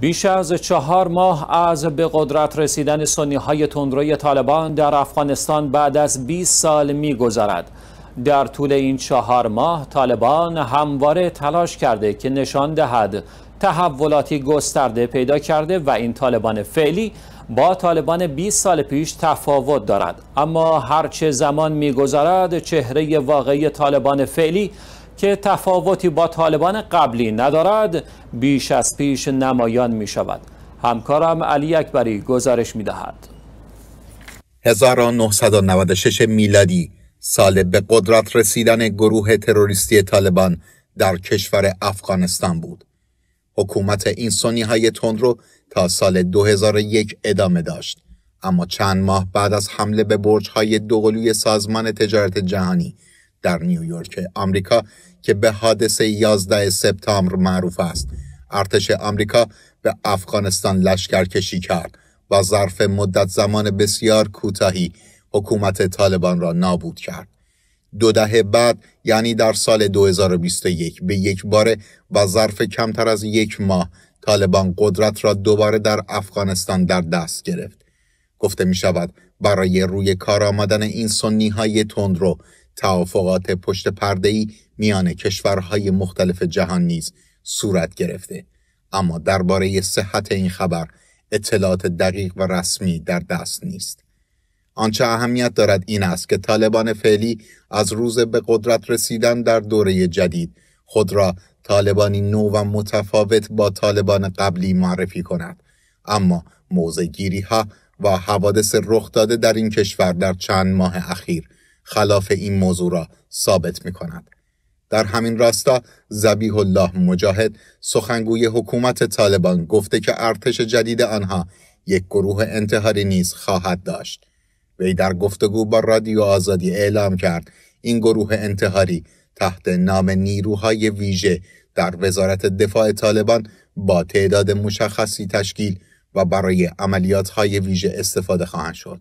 بیش از چهار ماه از به قدرت رسیدن سنی های تندروی طالبان در افغانستان بعد از 20 سال می گذارد. در طول این چهار ماه طالبان همواره تلاش کرده که نشان دهد تحولاتی گسترده پیدا کرده و این طالبان فعلی با طالبان 20 سال پیش تفاوت دارد اما هرچه زمان گذارد چهره واقعی طالبان فعلی که تفاوتی با طالبان قبلی ندارد بیش از پیش نمایان می شود همکارم علی اکبری گزارش می دهد 1996 میلادی سال به قدرت رسیدن گروه تروریستی طالبان در کشور افغانستان بود حکومت این سنی های تندرو تا سال 2001 ادامه داشت اما چند ماه بعد از حمله به برج های دوقلوی سازمان تجارت جهانی در نیویورک آمریکا که به حادثه 11 سپتامبر معروف است ارتش آمریکا به افغانستان لشکر کشی کرد و ظرف مدت زمان بسیار کوتاهی حکومت طالبان را نابود کرد دو دهه بعد یعنی در سال 2021 به یک باره و ظرف کمتر از یک ماه طالبان قدرت را دوباره در افغانستان در دست گرفت گفته می شود برای روی کار آمدن این سنی های تندرو توافقات پشت پرده میان کشورهای مختلف جهان نیز صورت گرفته اما درباره صحت این خبر اطلاعات دقیق و رسمی در دست نیست آنچه اهمیت دارد این است که طالبان فعلی از روز به قدرت رسیدن در دوره جدید خود را طالبانی نو و متفاوت با طالبان قبلی معرفی کند اما موزگیری ها و حوادث رخ داده در این کشور در چند ماه اخیر خلاف این موضوع را ثابت می کند. در همین راستا زبیح الله مجاهد سخنگوی حکومت طالبان گفته که ارتش جدید آنها یک گروه انتحاری نیز خواهد داشت. وی در گفتگو با رادیو آزادی اعلام کرد این گروه انتحاری تحت نام نیروهای ویژه در وزارت دفاع طالبان با تعداد مشخصی تشکیل و برای عملیات های ویژه استفاده خواهند شد.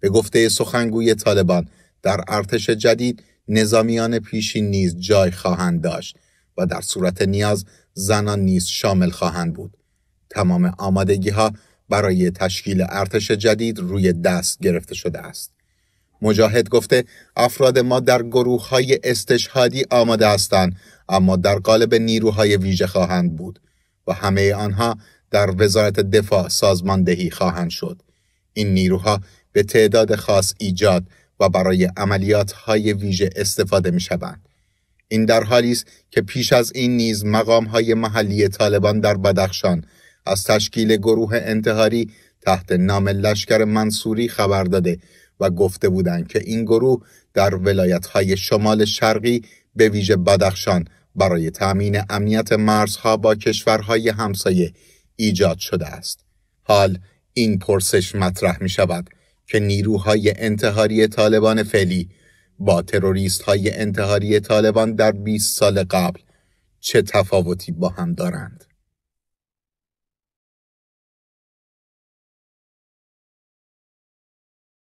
به گفته سخنگوی طالبان در ارتش جدید نظامیان پیشین نیز جای خواهند داشت و در صورت نیاز زنان نیز شامل خواهند بود. تمام آمادگی ها برای تشکیل ارتش جدید روی دست گرفته شده است. مجاهد گفته افراد ما در گروه های استشهادی آماده هستند اما در قالب نیروهای ویژه خواهند بود و همه آنها در وزارت دفاع سازماندهی خواهند شد. این نیروها به تعداد خاص ایجاد و برای عملیات های ویژه استفاده می شوند. این در حالی است که پیش از این نیز مقام های محلی طالبان در بدخشان از تشکیل گروه انتحاری تحت نام لشکر منصوری خبر داده و گفته بودند که این گروه در ولایت های شمال شرقی به ویژه بدخشان برای تأمین امنیت مرزها با کشورهای همسایه ایجاد شده است. حال این پرسش مطرح می شود که نیروهای انتحاری طالبان فعلی با تروریست های انتحاری طالبان در 20 سال قبل چه تفاوتی با هم دارند.